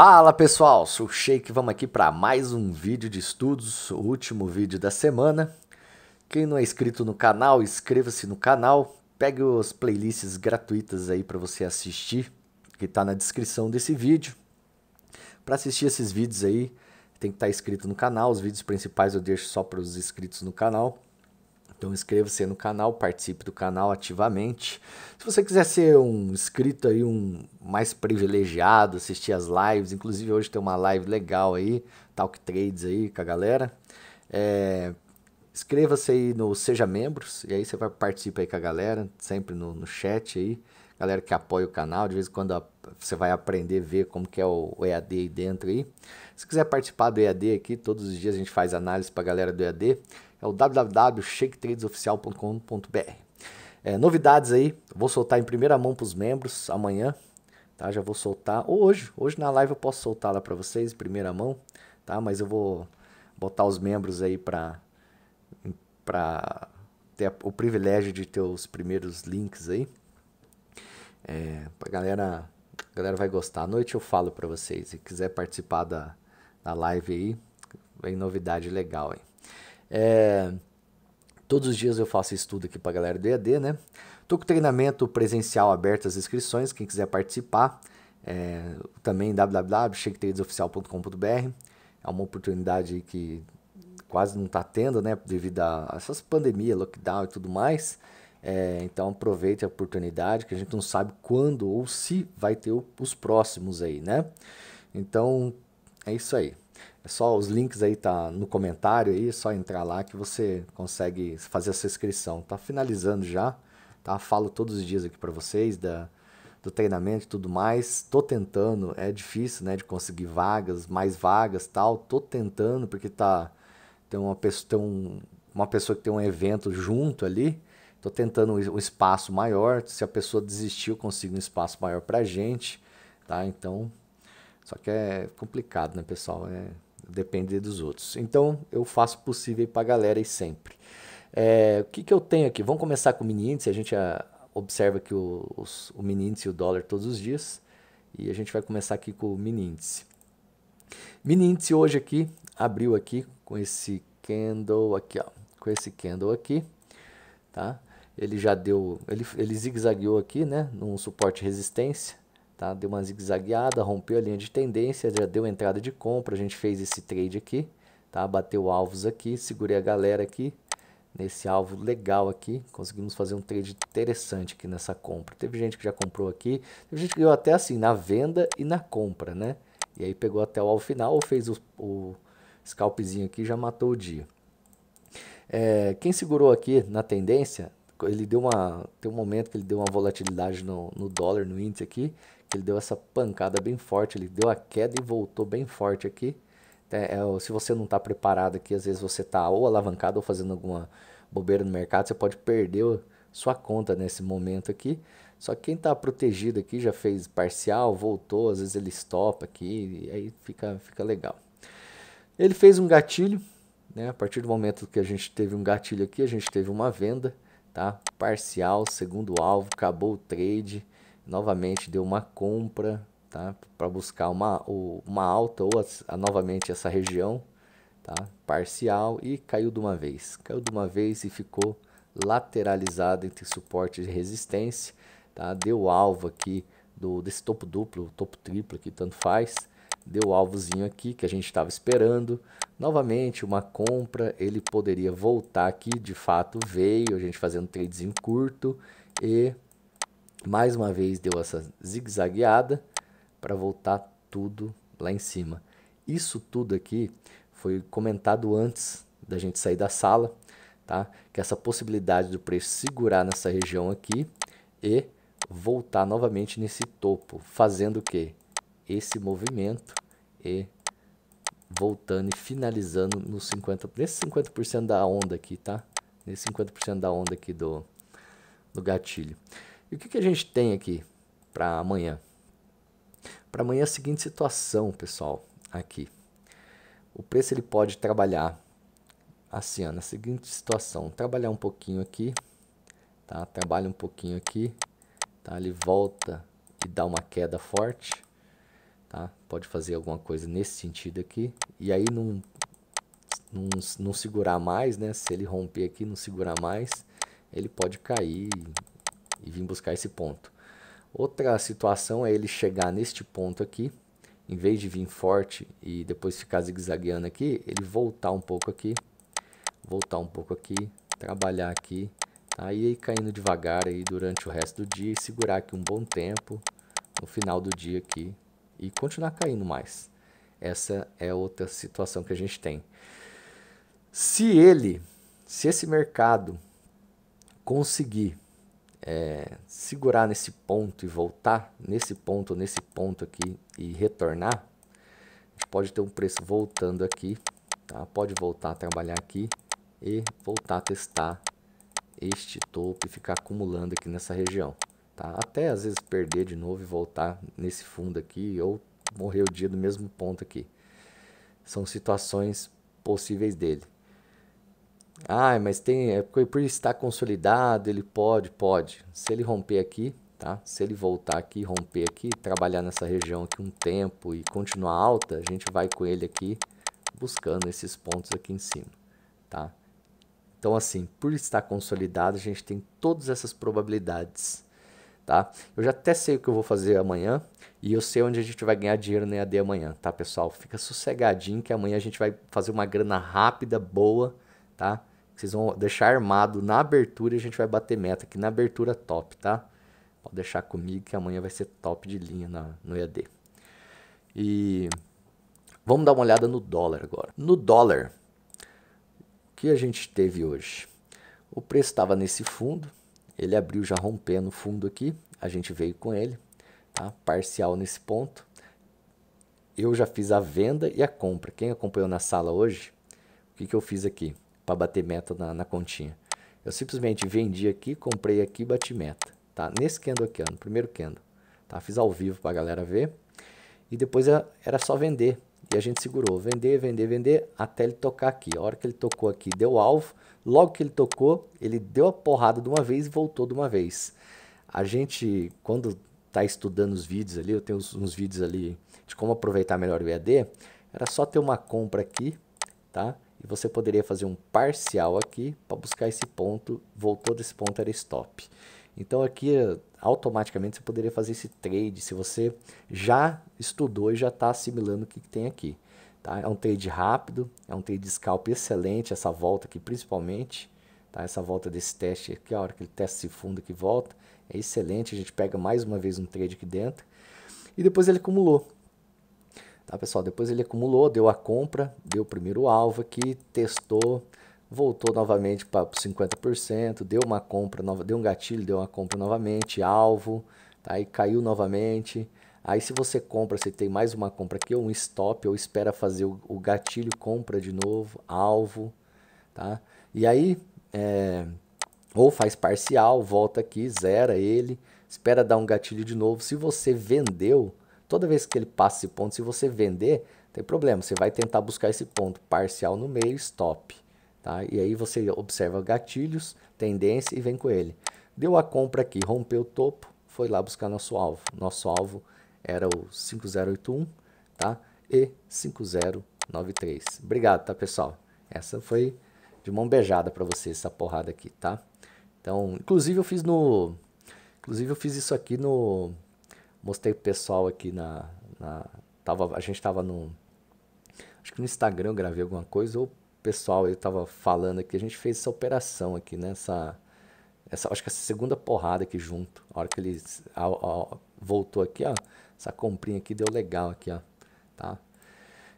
Fala pessoal, sou o Sheik, vamos aqui para mais um vídeo de estudos, o último vídeo da semana. Quem não é inscrito no canal, inscreva-se no canal, pegue as playlists gratuitas aí para você assistir, que está na descrição desse vídeo. Para assistir esses vídeos aí, tem que estar tá inscrito no canal, os vídeos principais eu deixo só para os inscritos no canal. Então inscreva-se no canal, participe do canal ativamente. Se você quiser ser um inscrito aí, um mais privilegiado, assistir as lives, inclusive hoje tem uma live legal aí, Talk Trades aí com a galera. É, inscreva-se aí no Seja Membros, e aí você vai participar aí com a galera, sempre no, no chat aí galera que apoia o canal, de vez em quando você vai aprender, ver como que é o EAD aí dentro aí. Se quiser participar do EAD aqui, todos os dias a gente faz análise para a galera do EAD é o www.shaketradesoficial.com.br. É, novidades aí, vou soltar em primeira mão para os membros amanhã, tá? Já vou soltar, ou hoje, hoje na live eu posso soltar lá para vocês em primeira mão, tá? Mas eu vou botar os membros aí para para ter o privilégio de ter os primeiros links aí. É, a galera, a galera vai gostar. À noite eu falo para vocês. Se quiser participar da, da live aí, vem novidade legal aí. É, todos os dias eu faço estudo aqui para a galera do EAD, né? Tô com treinamento presencial aberto às inscrições, quem quiser participar, é, também www.shaketradesoficial.com.br. É uma oportunidade que quase não está tendo, né? Devido a essas pandemias, lockdown e tudo mais. É, então aproveite a oportunidade, que a gente não sabe quando ou se vai ter os próximos aí, né? Então é isso aí. É só os links aí tá no comentário aí, é só entrar lá que você consegue fazer a sua inscrição. Tá finalizando já, tá? Falo todos os dias aqui para vocês da do treinamento e tudo mais. Tô tentando, é difícil, né, de conseguir vagas, mais vagas, tal. Tô tentando porque tá tem uma pessoa, tem um, uma pessoa que tem um evento junto ali. Tô tentando um espaço maior. Se a pessoa desistir, eu consigo um espaço maior pra gente, tá? Então, só que é complicado, né, pessoal? É depender dos outros. Então eu faço possível para a galera e sempre. É, o que, que eu tenho aqui? Vamos começar com o mini índice. A gente a, observa que o, os, o mini índice e o dólar todos os dias. E a gente vai começar aqui com o mini índice. Mini índice hoje aqui abriu aqui com esse candle aqui, ó, com esse candle aqui, tá? Ele já deu, ele, ele zigue-zagueou aqui, né, num suporte resistência Tá? Deu uma zigue-zagueada, rompeu a linha de tendência, já deu entrada de compra, a gente fez esse trade aqui, tá? Bateu alvos aqui, segurei a galera aqui, nesse alvo legal aqui, conseguimos fazer um trade interessante aqui nessa compra. Teve gente que já comprou aqui, teve gente que deu até assim, na venda e na compra, né? E aí pegou até o alvo final, fez o, o scalpzinho aqui já matou o dia. É, quem segurou aqui na tendência ele deu uma. Tem um momento que ele deu uma volatilidade no, no dólar, no índice aqui. Ele deu essa pancada bem forte, ele deu a queda e voltou bem forte aqui. É, é, se você não está preparado aqui, às vezes você está ou alavancado ou fazendo alguma bobeira no mercado, você pode perder sua conta nesse momento aqui. Só que quem está protegido aqui já fez parcial, voltou, às vezes ele stop aqui, e aí fica, fica legal. Ele fez um gatilho, né? A partir do momento que a gente teve um gatilho aqui, a gente teve uma venda, tá? Parcial, segundo alvo, acabou o trade novamente deu uma compra tá? para buscar uma, uma alta ou a, a, novamente essa região tá? parcial e caiu de uma vez. Caiu de uma vez e ficou lateralizado entre suporte e resistência. Tá? Deu alvo aqui do, desse topo duplo, topo triplo aqui, tanto faz. Deu alvozinho aqui que a gente estava esperando. Novamente uma compra, ele poderia voltar aqui, de fato veio, a gente fazendo tradezinho curto e mais uma vez deu essa zigue-zagueada para voltar tudo lá em cima. Isso tudo aqui foi comentado antes da gente sair da sala, tá? Que essa possibilidade do preço segurar nessa região aqui e voltar novamente nesse topo, fazendo o que? Esse movimento e voltando e finalizando no 50, nesse 50% da onda aqui, tá? Nesse 50% da onda aqui do, do gatilho. E o que, que a gente tem aqui para amanhã? Para amanhã é a seguinte situação, pessoal, aqui. O preço ele pode trabalhar assim, ó, na seguinte situação, trabalhar um pouquinho aqui, tá? Trabalha um pouquinho aqui, tá? Ele volta e dá uma queda forte, tá? Pode fazer alguma coisa nesse sentido aqui e aí não não, não segurar mais, né? Se ele romper aqui, não segurar mais, ele pode cair e vim buscar esse ponto. Outra situação é ele chegar neste ponto aqui, em vez de vir forte e depois ficar zigue-zagueando aqui, ele voltar um pouco aqui, voltar um pouco aqui, trabalhar aqui, tá? e aí caindo devagar aí durante o resto do dia e segurar aqui um bom tempo, no final do dia aqui, e continuar caindo mais. Essa é outra situação que a gente tem. Se ele, se esse mercado conseguir é, segurar nesse ponto e voltar nesse ponto, nesse ponto aqui e retornar, pode ter um preço voltando aqui, tá? Pode voltar a trabalhar aqui e voltar a testar este topo e ficar acumulando aqui nessa região, tá? Até às vezes perder de novo e voltar nesse fundo aqui ou morrer o dia do mesmo ponto aqui. São situações possíveis dele. Ah, mas tem, é porque por estar consolidado, ele pode, pode. Se ele romper aqui, tá? Se ele voltar aqui, romper aqui, trabalhar nessa região aqui um tempo e continuar alta, a gente vai com ele aqui buscando esses pontos aqui em cima, tá? Então assim, por estar consolidado, a gente tem todas essas probabilidades, tá? Eu já até sei o que eu vou fazer amanhã e eu sei onde a gente vai ganhar dinheiro no EAD amanhã, tá, pessoal? Fica sossegadinho que amanhã a gente vai fazer uma grana rápida, boa, tá? Vocês vão deixar armado na abertura e a gente vai bater meta aqui na abertura top, tá? Pode deixar comigo que amanhã vai ser top de linha na, no EAD. E vamos dar uma olhada no dólar agora. No dólar, o que a gente teve hoje? O preço estava nesse fundo, ele abriu já rompendo o fundo aqui, a gente veio com ele, tá? parcial nesse ponto. Eu já fiz a venda e a compra. Quem acompanhou na sala hoje, o que, que eu fiz aqui? para bater meta na, na continha. Eu simplesmente vendi aqui, comprei aqui, bati meta, tá? Nesse candle aqui, ó, no primeiro candle, tá? Fiz ao vivo para a galera ver. E depois é, era só vender. E a gente segurou, vender, vender, vender, até ele tocar aqui. A hora que ele tocou aqui, deu alvo. Logo que ele tocou, ele deu a porrada de uma vez e voltou de uma vez. A gente, quando tá estudando os vídeos ali, eu tenho uns, uns vídeos ali de como aproveitar melhor o EAD, era só ter uma compra aqui, tá? E você poderia fazer um parcial aqui para buscar esse ponto, voltou desse ponto era stop. Então aqui automaticamente você poderia fazer esse trade se você já estudou e já está assimilando o que, que tem aqui. Tá? É um trade rápido, é um trade scalp excelente essa volta aqui principalmente. Tá? Essa volta desse teste aqui, a hora que ele testa esse fundo que volta, é excelente. A gente pega mais uma vez um trade aqui dentro. E depois ele acumulou. Tá, pessoal? Depois ele acumulou, deu a compra, deu o primeiro alvo aqui, testou, voltou novamente para 50%, deu uma compra nova, deu um gatilho, deu uma compra novamente, alvo, tá? E caiu novamente. Aí se você compra, você tem mais uma compra aqui, ou um stop, ou espera fazer o, o gatilho, compra de novo, alvo, tá? E aí, é, ou faz parcial, volta aqui, zera ele, espera dar um gatilho de novo. Se você vendeu, Toda vez que ele passa esse ponto, se você vender, tem problema. Você vai tentar buscar esse ponto parcial no meio, stop. Tá? E aí você observa gatilhos, tendência e vem com ele. Deu a compra aqui, rompeu o topo, foi lá buscar nosso alvo. Nosso alvo era o 5081 tá? e 5093. Obrigado, tá, pessoal? Essa foi de mão beijada para você, essa porrada aqui, tá? Então, inclusive eu fiz no... Inclusive eu fiz isso aqui no, Mostrei pro pessoal aqui na. na tava, a gente estava no. Acho que no Instagram eu gravei alguma coisa, ou o pessoal eu tava falando aqui, a gente fez essa operação aqui, né? Essa, essa, acho que essa segunda porrada aqui junto. A hora que ele a, a, voltou aqui, ó. Essa comprinha aqui deu legal aqui, ó. Tá?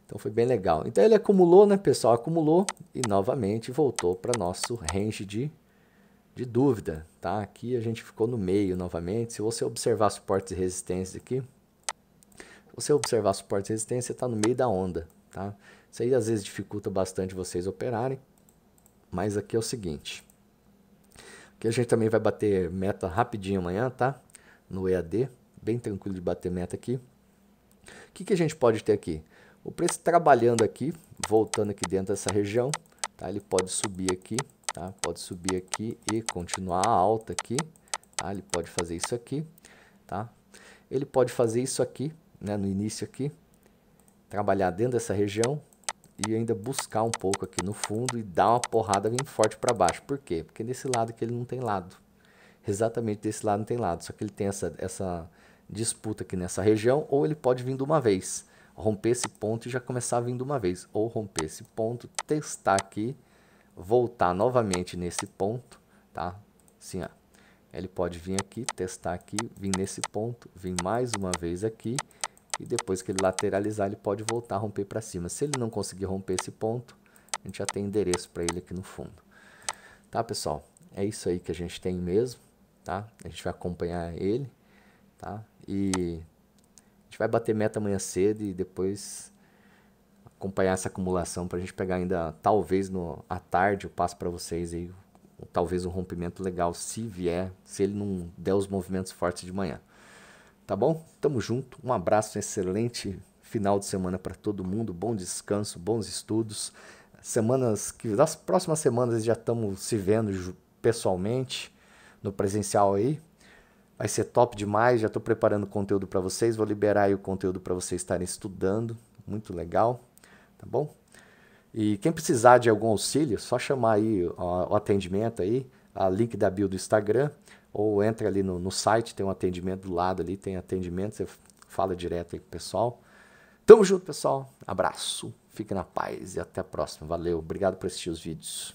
Então foi bem legal. Então ele acumulou, né, pessoal? Acumulou e novamente voltou para nosso range de de dúvida, tá? Aqui a gente ficou no meio novamente. Se você observar suportes e resistências aqui, se você observar suportes e resistência, você está no meio da onda, tá? Isso aí às vezes dificulta bastante vocês operarem, mas aqui é o seguinte. Aqui a gente também vai bater meta rapidinho amanhã, tá? No EAD, bem tranquilo de bater meta aqui. O que, que a gente pode ter aqui? O preço trabalhando aqui, voltando aqui dentro dessa região, tá? Ele pode subir aqui Tá? Pode subir aqui e continuar a alta aqui. Tá? Ele pode fazer isso aqui. Tá? Ele pode fazer isso aqui, né, no início aqui. Trabalhar dentro dessa região e ainda buscar um pouco aqui no fundo e dar uma porrada bem forte para baixo. Por quê? Porque nesse lado que ele não tem lado. Exatamente desse lado não tem lado. Só que ele tem essa, essa disputa aqui nessa região ou ele pode vir de uma vez romper esse ponto e já começar vindo uma vez. Ou romper esse ponto, testar aqui voltar novamente nesse ponto, tá? Assim, ó. Ele pode vir aqui, testar aqui, vir nesse ponto, vir mais uma vez aqui e depois que ele lateralizar, ele pode voltar a romper para cima. Se ele não conseguir romper esse ponto, a gente já tem endereço para ele aqui no fundo. Tá, pessoal? É isso aí que a gente tem mesmo, tá? A gente vai acompanhar ele, tá? E a gente vai bater meta amanhã cedo e depois acompanhar essa acumulação para a gente pegar ainda, talvez no, à tarde, eu passo para vocês aí, talvez um rompimento legal, se vier, se ele não der os movimentos fortes de manhã. Tá bom? Tamo junto, um abraço, um excelente final de semana para todo mundo, bom descanso, bons estudos. Semanas que, das próximas semanas já estamos se vendo pessoalmente, no presencial aí, Vai ser top demais. Já estou preparando conteúdo para vocês. Vou liberar o conteúdo para vocês estarem estudando. Muito legal tá bom? E quem precisar de algum auxílio, só chamar aí o atendimento aí, a link da bio do Instagram, ou entra ali no, no site, tem um atendimento do lado ali, tem atendimento, você fala direto aí com o pessoal. Tamo junto, pessoal. Abraço, fique na paz e até a próxima. Valeu, obrigado por assistir os vídeos.